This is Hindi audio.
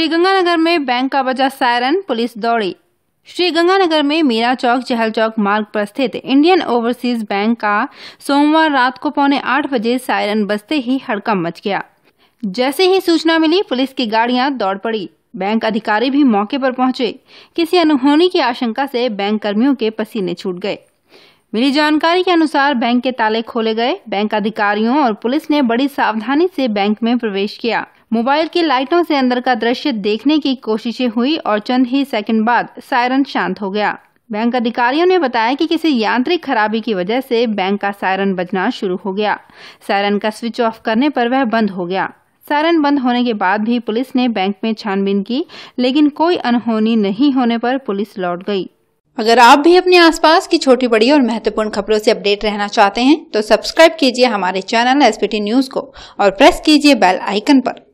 श्रीगंगानगर में बैंक का बजा सायरन पुलिस दौड़ी श्रीगंगानगर में मीरा चौक चहल चौक मार्ग पर स्थित इंडियन ओवरसीज बैंक का सोमवार रात को पौने आठ बजे सायरन बजते ही हड़कम मच गया जैसे ही सूचना मिली पुलिस की गाड़ियां दौड़ पड़ी बैंक अधिकारी भी मौके पर पहुंचे किसी अनहोनी की आशंका से बैंक कर्मियों के पसीने छूट गए मिली जानकारी के अनुसार बैंक के ताले खोले गए बैंक अधिकारियों और पुलिस ने बड़ी सावधानी से बैंक में प्रवेश किया मोबाइल की लाइटों से अंदर का दृश्य देखने की कोशिशें हुई और चंद ही सेकंड बाद सायरन शांत हो गया बैंक अधिकारियों ने बताया कि किसी यांत्रिक खराबी की वजह से बैंक का सायरन बजना शुरू हो गया सायरन का स्विच ऑफ करने पर वह बंद हो गया सायरन बंद होने के बाद भी पुलिस ने बैंक में छानबीन की लेकिन कोई अनहोनी नहीं होने पर पुलिस लौट गई अगर आप भी अपने आसपास की छोटी बड़ी और महत्वपूर्ण खबरों से अपडेट रहना चाहते हैं तो सब्सक्राइब कीजिए हमारे चैनल एसपीटी न्यूज को और प्रेस कीजिए बेल आइकन पर